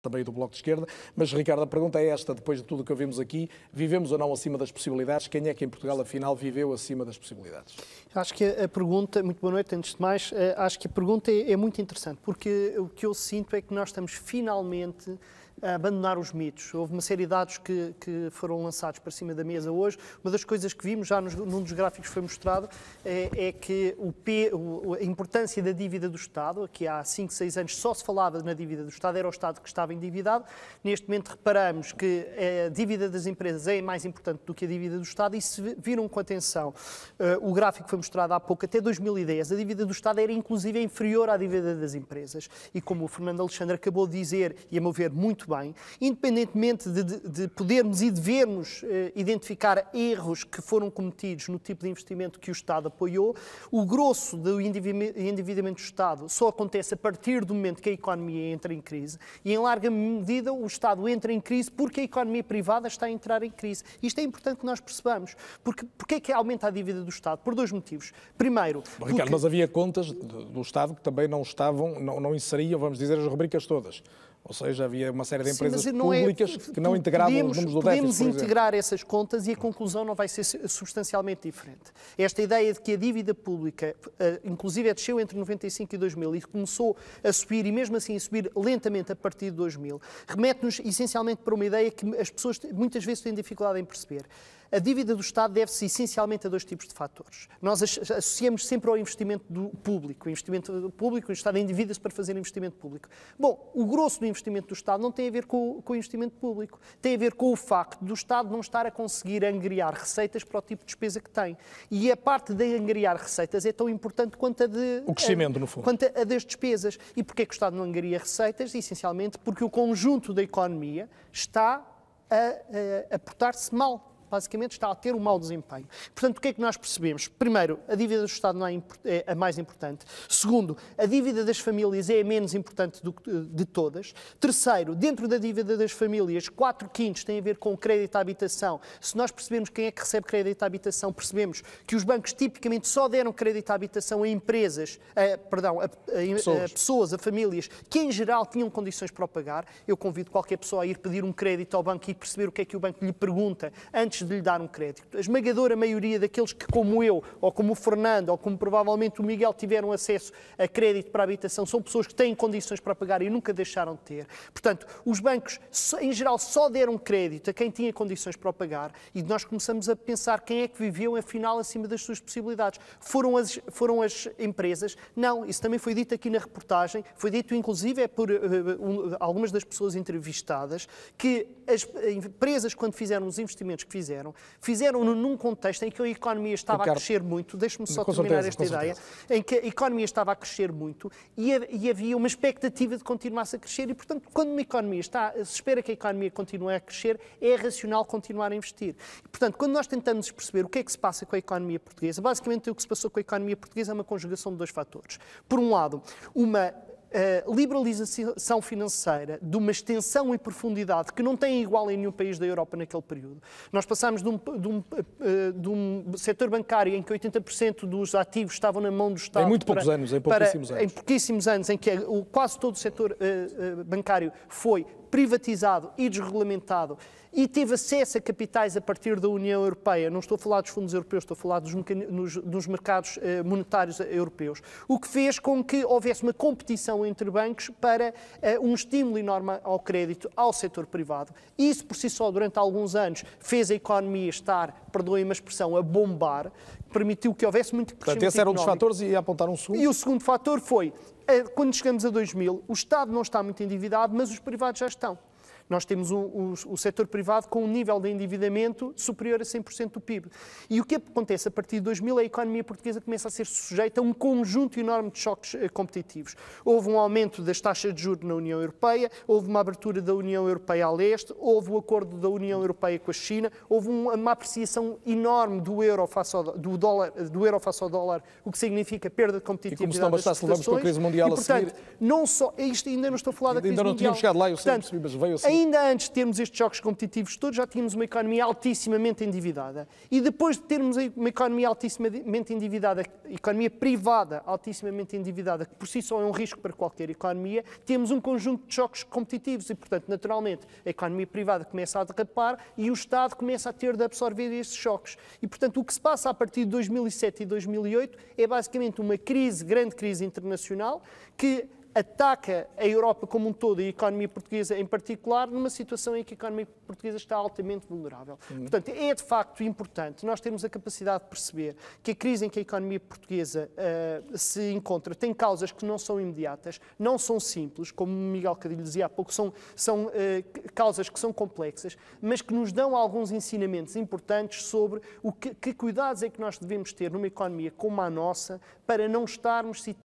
também do Bloco de Esquerda, mas Ricardo, a pergunta é esta, depois de tudo o que ouvimos aqui, vivemos ou não acima das possibilidades? Quem é que em Portugal, afinal, viveu acima das possibilidades? Acho que a pergunta, muito boa noite, antes de mais, eh, acho que a pergunta é, é muito interessante, porque o que eu sinto é que nós estamos finalmente abandonar os mitos. Houve uma série de dados que, que foram lançados para cima da mesa hoje. Uma das coisas que vimos, já nos, num dos gráficos foi mostrado, é, é que o P, o, a importância da dívida do Estado, aqui há 5, 6 anos só se falava na dívida do Estado, era o Estado que estava endividado. Neste momento reparamos que a dívida das empresas é mais importante do que a dívida do Estado e se viram com atenção eh, o gráfico foi mostrado há pouco, até 2010, a dívida do Estado era inclusive inferior à dívida das empresas. E como o Fernando Alexandre acabou de dizer, e a meu ver muito bem, independentemente de, de, de podermos e devermos eh, identificar erros que foram cometidos no tipo de investimento que o Estado apoiou, o grosso do endividamento do Estado só acontece a partir do momento que a economia entra em crise e, em larga medida, o Estado entra em crise porque a economia privada está a entrar em crise. Isto é importante que nós percebamos. Porque, porque é que aumenta a dívida do Estado? Por dois motivos. Primeiro. Bom, Ricardo, porque... mas havia contas do Estado que também não estavam, não, não inseriam, vamos dizer, as rubricas todas. Ou seja, havia uma série de empresas Sim, não é públicas é, que não integravam podemos, os números do déficit. Podemos integrar essas contas e a conclusão não vai ser substancialmente diferente. Esta ideia de que a dívida pública, eh, inclusive, é desceu entre 95 e 2000 e começou a subir, e mesmo assim a subir lentamente a partir de 2000, remete-nos essencialmente para uma ideia que as pessoas muitas vezes têm dificuldade em perceber. A dívida do Estado deve-se essencialmente a dois tipos de fatores. Nós associamos sempre ao investimento público. O investimento público, o Estado endivida-se para fazer investimento público. Bom, o grosso do investimento do Estado não tem a ver com, com o investimento público. Tem a ver com o facto do Estado não estar a conseguir angriar receitas para o tipo de despesa que tem. E a parte de angriar receitas é tão importante quanto a de... O crescimento, a, no fundo. Quanto a, a das despesas. E porquê que o Estado não angria receitas? Essencialmente porque o conjunto da economia está a, a, a portar-se mal basicamente está a ter um mau desempenho. Portanto, o que é que nós percebemos? Primeiro, a dívida do Estado não é, é a mais importante. Segundo, a dívida das famílias é a menos importante do, de todas. Terceiro, dentro da dívida das famílias, 4 quintos têm a ver com crédito à habitação. Se nós percebemos quem é que recebe crédito à habitação, percebemos que os bancos tipicamente só deram crédito à habitação a empresas, a, perdão, a, a, a pessoas, a famílias, que em geral tinham condições para pagar. Eu convido qualquer pessoa a ir pedir um crédito ao banco e perceber o que é que o banco lhe pergunta antes antes de lhe dar um crédito. A esmagadora maioria daqueles que, como eu, ou como o Fernando, ou como provavelmente o Miguel, tiveram acesso a crédito para a habitação, são pessoas que têm condições para pagar e nunca deixaram de ter. Portanto, os bancos, em geral, só deram crédito a quem tinha condições para pagar e nós começamos a pensar quem é que viveu, afinal, acima das suas possibilidades. Foram as, foram as empresas? Não, isso também foi dito aqui na reportagem, foi dito inclusive é por uh, um, algumas das pessoas entrevistadas, que as eh, empresas, quando fizeram os investimentos que fizeram, fizeram, fizeram-no num contexto em que a economia estava a crescer muito, deixe-me só terminar certeza, esta ideia, certeza. em que a economia estava a crescer muito e, e havia uma expectativa de continuar-se a crescer e, portanto, quando uma economia está, se espera que a economia continue a crescer, é racional continuar a investir. E, portanto, quando nós tentamos perceber o que é que se passa com a economia portuguesa, basicamente o que se passou com a economia portuguesa é uma conjugação de dois fatores. Por um lado, uma eh, liberalização financeira de uma extensão e profundidade que não tem igual em nenhum país da Europa naquele período. Nós passámos de um, de um, eh, de um setor bancário em que 80% dos ativos estavam na mão do Estado. Em muito poucos para, anos, em pouquíssimos anos. Em pouquíssimos anos, em que quase todo o setor eh, bancário foi privatizado e desregulamentado e teve acesso a capitais a partir da União Europeia, não estou a falar dos fundos europeus, estou a falar dos, dos mercados monetários europeus, o que fez com que houvesse uma competição entre bancos para uh, um estímulo enorme ao crédito ao setor privado. Isso por si só, durante alguns anos, fez a economia estar, perdoem-me a expressão, a bombar, permitiu que houvesse muito crescimento Portanto, esse era um dos fatores e apontar um segundo. E o segundo fator foi, uh, quando chegamos a 2000, o Estado não está muito endividado, mas os privados já estão. Nós temos um, um, o setor privado com um nível de endividamento superior a 100% do PIB. E o que acontece a partir de 2000, a economia portuguesa começa a ser sujeita a um conjunto enorme de choques eh, competitivos. Houve um aumento das taxas de juros na União Europeia, houve uma abertura da União Europeia a leste, houve o acordo da União Europeia com a China, houve uma apreciação enorme do euro face ao, do dólar, eh, do euro face ao dólar, o que significa perda de competitividade. E como se não bastasse, levamos para a crise mundial e, portanto, a seguir. Não só, isto ainda não estou a falar da crise mundial. Ainda não tínhamos chegado lá, eu portanto, percebi, mas veio a ainda antes de termos estes jogos competitivos todos, já tínhamos uma economia altissimamente endividada. E depois de termos uma economia altissimamente endividada, economia privada altissimamente endividada, que por si só é um risco para qualquer economia, temos um conjunto de jogos competitivos e, portanto, naturalmente, a economia privada começa a derrapar e o Estado começa a ter de absorver estes choques. E, portanto, o que se passa a partir de 2007 e 2008 é basicamente uma crise, grande crise internacional, que ataca a Europa como um todo e a economia portuguesa em particular, numa situação em que a economia portuguesa está altamente vulnerável. Uhum. Portanto, é de facto importante nós termos a capacidade de perceber que a crise em que a economia portuguesa uh, se encontra tem causas que não são imediatas, não são simples, como Miguel Cadilho dizia há pouco, são, são uh, causas que são complexas, mas que nos dão alguns ensinamentos importantes sobre o que, que cuidados é que nós devemos ter numa economia como a nossa para não estarmos